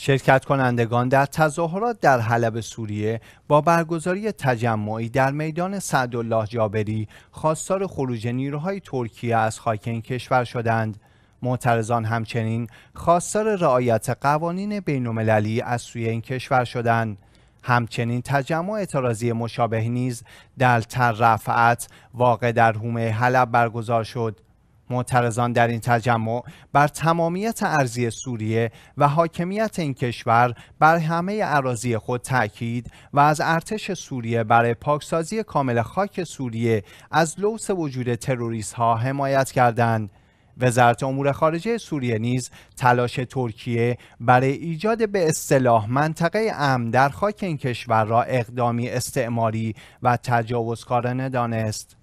شرکت کنندگان در تظاهرات در حلب سوریه با برگزاری تجمعی در میدان سعدالله جابری خواستار خروج نیروهای ترکیه از خاک این کشور شدند. معترضان همچنین خواستار رعایت قوانین بین‌المللی از سوی این کشور شدند. همچنین تجمع اعتراضی مشابه نیز در تر رفعت واقع در حومه حلب برگزار شد. معترضان در این تجمع بر تمامیت ارزی سوریه و حاکمیت این کشور بر همه اراضی خود تاکید و از ارتش سوریه برای پاکسازی کامل خاک سوریه از لوس وجود تروریست ها حمایت کردند وزارت امور خارجه سوریه نیز تلاش ترکیه برای ایجاد به اصطلاح منطقه امن در خاک این کشور را اقدامی استعماری و تجاوزکارانه دانست